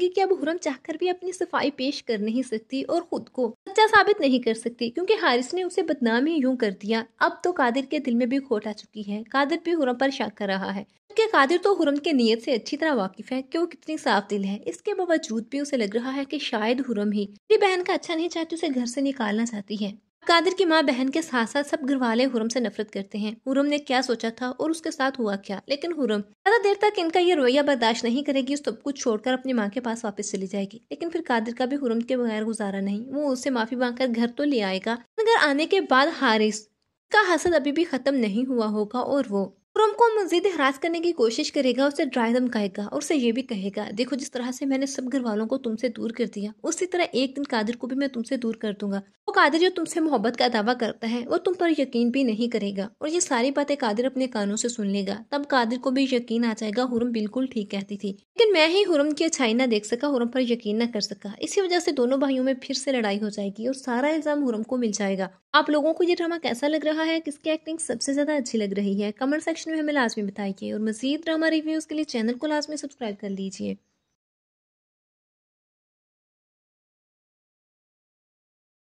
कि अब हुरम चाहकर भी अपनी सफाई पेश कर नहीं सकती और खुद को सच्चा साबित नहीं कर सकती क्योंकि हारिस ने उसे बदनाम ही यूं कर दिया अब तो कादिर के दिल में भी खोट आ चुकी है कादिर भी हुरम पर शक कर रहा है क्योंकि कादिर तो हुरम के नीयत से अच्छी तरह वाकिफ है कि वो कितनी साफ दिल है इसके बावजूद भी उसे लग रहा है की शायद हुरम ही मेरी बहन का अच्छा नहीं चाहती उसे घर से निकालना चाहती है कादिर की माँ बहन के साथ साथ सब घर वाले हुरम से नफरत करते हैं हुरम ने क्या सोचा था और उसके साथ हुआ क्या लेकिन हुरम ज्यादा देर तक इनका ये रोया बर्दाश्त नहीं करेगी सब कुछ छोड़कर अपनी माँ के पास वापस चली जाएगी लेकिन फिर कादिर का भी हुरम के बगैर गुजारा नहीं वो उससे माफी कर घर तो ले आएगा घर आने के बाद हारिस का हसद अभी भी खत्म नहीं हुआ होगा और वो और को मजीद हरास करने की कोशिश करेगा उसे ड्राई धमकाएगा और उसे ये भी कहेगा देखो जिस तरह से मैंने सब घर वालों को तुमसे दूर कर दिया उसी तरह एक दिन कादिर को भी मैं तुमसे दूर कर दूंगा वो कादिर जो तुमसे मोहब्बत का दावा करता है वो तुम पर यकीन भी नहीं करेगा और ये सारी बातें कादिर अपने कानों से सुन लेगा तब कादिर को भी यकीन आ जाएगा हुरम बिल्कुल ठीक कहती थी लेकिन मैं ही हुरम की अच्छाई ना देख सका हुरम पर यकीन न कर सका इसी वजह से दोनों भाइयों में फिर से लड़ाई हो जाएगी और सारा इल्जाम हुरम को मिल जाएगा आप लोगों को ये ड्रामा कैसा लग रहा है किसकी एक्टिंग सबसे ज्यादा अच्छी लग रही है कमेंट सेक्शन सेक्शन में हमें लाजमी बताइए और मजीद ड्रामा रिव्यूज़ के लिए चैनल को लाजमी सब्सक्राइब कर लीजिए